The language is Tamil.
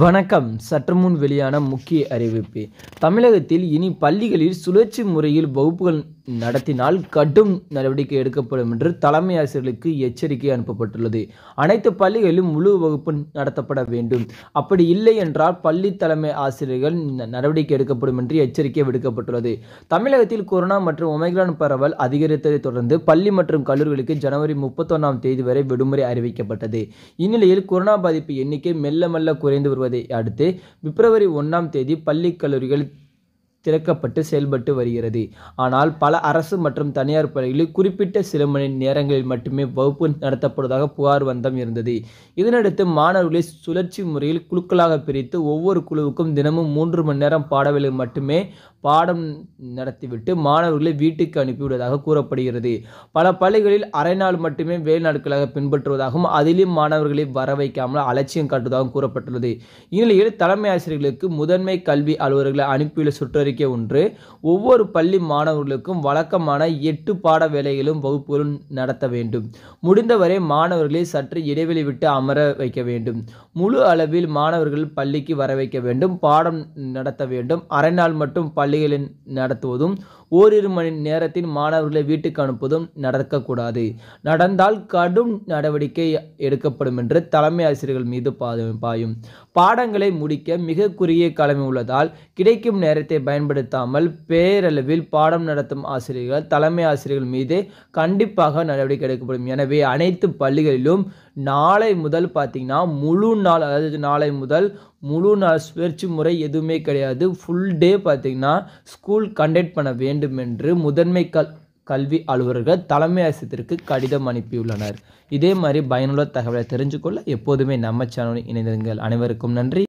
வணக்கம் சற்று முன் வெளியான முக்கிய அறிவிப்பு தமிழகத்தில் இனி பள்ளிகளில் சுழற்சி முறையில் வகுப்புகள் நடத்தினால் கடும் நடவடிக்கை எடுக்கப்படும் என்று தலைமை ஆசிரியர்களுக்கு எச்சரிக்கை அனுப்பப்பட்டுள்ளது அனைத்து பள்ளிகளிலும் முழு வகுப்பு நடத்தப்பட வேண்டும் அப்படி இல்லை என்றால் பள்ளி தலைமை ஆசிரியர்கள் நடவடிக்கை எடுக்கப்படும் என்று எச்சரிக்கை விடுக்கப்பட்டுள்ளது தமிழகத்தில் கொரோனா மற்றும் ஒமைக்ரான் பரவல் அதிகரித்ததை தொடர்ந்து பள்ளி மற்றும் கல்லூரிகளுக்கு ஜனவரி முப்பத்தொன்னாம் தேதி வரை விடுமுறை அறிவிக்கப்பட்டது இந்நிலையில் கொரோனா பாதிப்பு எண்ணிக்கை மெல்ல மெல்ல குறைந்து வருவதை அடுத்து பிப்ரவரி ஒன்றாம் தேதி பள்ளி கல்லூரிகள் திறக்கப்பட்டு செயல்பட்டு வருகிறது ஆனால் பல அரசு மற்றும் தனியார் பள்ளிகளில் குறிப்பிட்ட சில மணி நேரங்களில் மட்டுமே வகுப்பு நடத்தப்படுவதாக புகார் வந்தம் இருந்தது இதனடுத்து மாணவர்களை சுழற்சி முறையில் குழுக்களாக பிரித்து ஒவ்வொரு குழுவுக்கும் தினமும் மூன்று மணி நேரம் பாடவில்லை மட்டுமே பாடம் நடத்திவிட்டு மாணவர்களை வீட்டுக்கு அனுப்பிவிடுவதாக கூறப்படுகிறது பல பள்ளிகளில் அரை நாள் மட்டுமே வேலை நாட்களாக பின்பற்றுவதாகவும் அதிலும் மாணவர்களை வர வைக்காமல் அலட்சியம் காட்டுவதாகவும் கூறப்பட்டுள்ளது இந்நிலையில் தலைமை ஆசிரியர்களுக்கு முதன்மை கல்வி அலுவலர்களை அனுப்பியுள்ள சுற்றறிக்கை ஒன்று ஒவ்வொரு பள்ளி மாணவர்களுக்கும் வழக்கமான எட்டு பாட வேலைகளும் வகுப்புகளும் நடத்த வேண்டும் முடிந்தவரை மாணவர்களை சற்று இடைவெளி விட்டு அமர வைக்க வேண்டும் முழு அளவில் மாணவர்கள் பள்ளிக்கு வர வைக்க வேண்டும் பாடம் நடத்த வேண்டும் அரை நாள் மட்டும் பள்ளி பள்ளிகளில் நடத்துவதும் ஓரிரு மணி நேரத்தில் மாணவர்களை வீட்டுக்கு அனுப்புவதும் நடக்கக்கூடாது நடந்தால் கடும் நடவடிக்கை எடுக்கப்படும் என்று தலைமை ஆசிரியர்கள் மீது பாயும் பாடங்களை முடிக்க மிக குறுகிய கடமை உள்ளதால் கிடைக்கும் நேரத்தை பயன்படுத்தாமல் பேரளவில் பாடம் நடத்தும் ஆசிரியர்கள் தலைமை ஆசிரியர்கள் மீது கண்டிப்பாக நடவடிக்கை எடுக்கப்படும் எனவே அனைத்து பள்ளிகளிலும் நாளை முதல் பார்த்தீங்கன்னா முழு நாள் அதாவது நாளை முதல் முழு நாள் சுயற்சி முறை எதுவுமே கிடையாது ஃபுல் டே பார்த்திங்கன்னா ஸ்கூல் கண்டக்ட் பண்ண வேண்டும் என்று முதன்மை கல் கல்வி அலுவலர்கள் தலைமை ஆசிரியத்திற்கு கடிதம் அனுப்பியுள்ளனர் இதே மாதிரி பயனுள்ள தகவலை தெரிஞ்சுக்கொள்ள எப்போதுமே நம்ம சேனலில் இணைந்திருங்கள் அனைவருக்கும் நன்றி